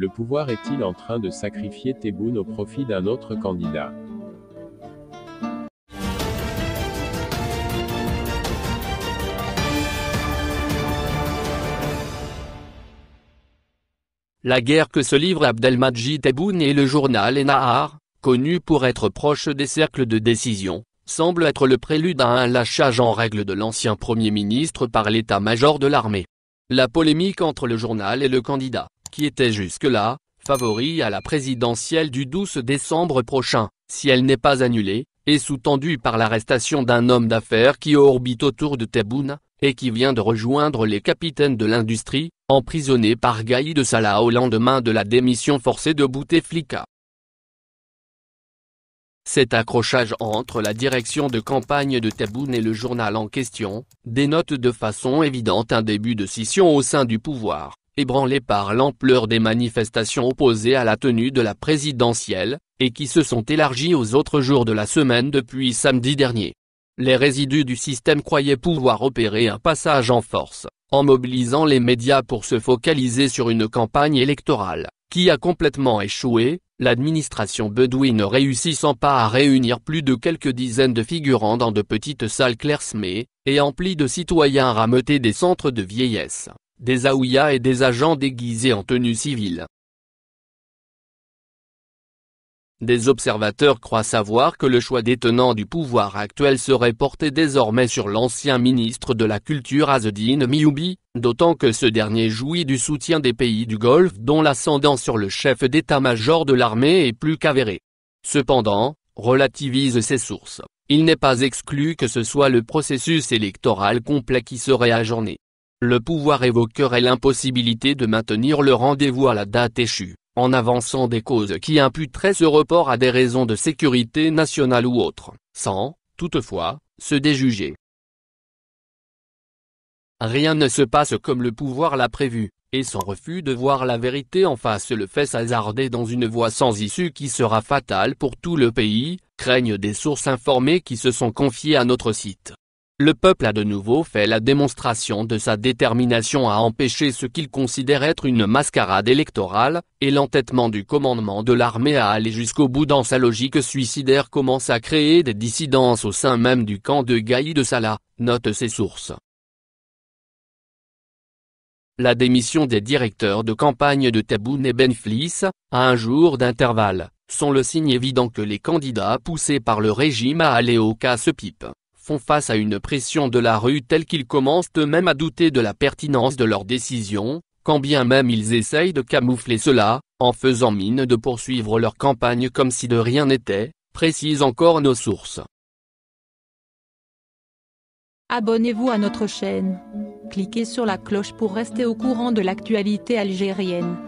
Le pouvoir est-il en train de sacrifier Tebboune au profit d'un autre candidat La guerre que se livre Abdelmadjid Tebboune et le journal Enahar, connu pour être proche des cercles de décision, semble être le prélude à un lâchage en règle de l'ancien Premier ministre par l'état-major de l'armée. La polémique entre le journal et le candidat, qui était jusque-là, favori à la présidentielle du 12 décembre prochain, si elle n'est pas annulée, est sous tendue par l'arrestation d'un homme d'affaires qui orbite autour de Tebboune, et qui vient de rejoindre les capitaines de l'industrie, emprisonné par Gaïd Salah au lendemain de la démission forcée de Bouteflika. Cet accrochage entre la direction de campagne de Tebboune et le journal en question, dénote de façon évidente un début de scission au sein du pouvoir ébranlés par l'ampleur des manifestations opposées à la tenue de la présidentielle, et qui se sont élargies aux autres jours de la semaine depuis samedi dernier. Les résidus du système croyaient pouvoir opérer un passage en force, en mobilisant les médias pour se focaliser sur une campagne électorale, qui a complètement échoué, l'administration Bedouin ne réussissant pas à réunir plus de quelques dizaines de figurants dans de petites salles clairsemées, et emplies de citoyens rameutés des centres de vieillesse des Aouïas et des agents déguisés en tenue civile. Des observateurs croient savoir que le choix détenant du pouvoir actuel serait porté désormais sur l'ancien ministre de la Culture Azedine Mioubi, d'autant que ce dernier jouit du soutien des pays du Golfe dont l'ascendant sur le chef d'état-major de l'armée est plus qu'avéré. Cependant, relativise ses sources, il n'est pas exclu que ce soit le processus électoral complet qui serait ajourné. Le pouvoir évoquerait l'impossibilité de maintenir le rendez-vous à la date échue, en avançant des causes qui imputeraient ce report à des raisons de sécurité nationale ou autres, sans, toutefois, se déjuger. Rien ne se passe comme le pouvoir l'a prévu, et son refus de voir la vérité en face le fait s'hazarder dans une voie sans issue qui sera fatale pour tout le pays, craignent des sources informées qui se sont confiées à notre site le peuple a de nouveau fait la démonstration de sa détermination à empêcher ce qu'il considère être une mascarade électorale, et l'entêtement du commandement de l'armée à aller jusqu'au bout dans sa logique suicidaire commence à créer des dissidences au sein même du camp de Gaï de Salah, note ses sources. La démission des directeurs de campagne de Taboun et Benflis, à un jour d'intervalle, sont le signe évident que les candidats poussés par le régime à aller au casse-pipe font face à une pression de la rue telle qu'ils commencent eux-mêmes à douter de la pertinence de leurs décisions, quand bien même ils essayent de camoufler cela, en faisant mine de poursuivre leur campagne comme si de rien n'était, précisent encore nos sources. Abonnez-vous à notre chaîne. Cliquez sur la cloche pour rester au courant de l'actualité algérienne.